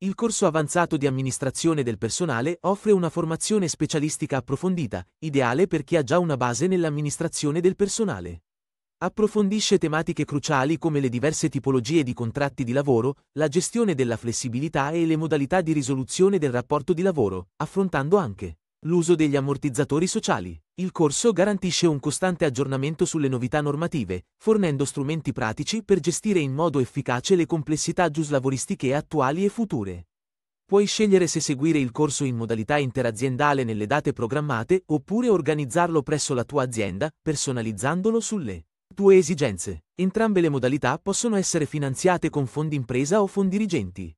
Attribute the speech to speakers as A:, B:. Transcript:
A: Il corso avanzato di amministrazione del personale offre una formazione specialistica approfondita, ideale per chi ha già una base nell'amministrazione del personale. Approfondisce tematiche cruciali come le diverse tipologie di contratti di lavoro, la gestione della flessibilità e le modalità di risoluzione del rapporto di lavoro, affrontando anche l'uso degli ammortizzatori sociali. Il corso garantisce un costante aggiornamento sulle novità normative, fornendo strumenti pratici per gestire in modo efficace le complessità giuslavoristiche attuali e future. Puoi scegliere se seguire il corso in modalità interaziendale nelle date programmate oppure organizzarlo presso la tua azienda, personalizzandolo sulle tue esigenze. Entrambe le modalità possono essere finanziate con fondi impresa o fondi dirigenti.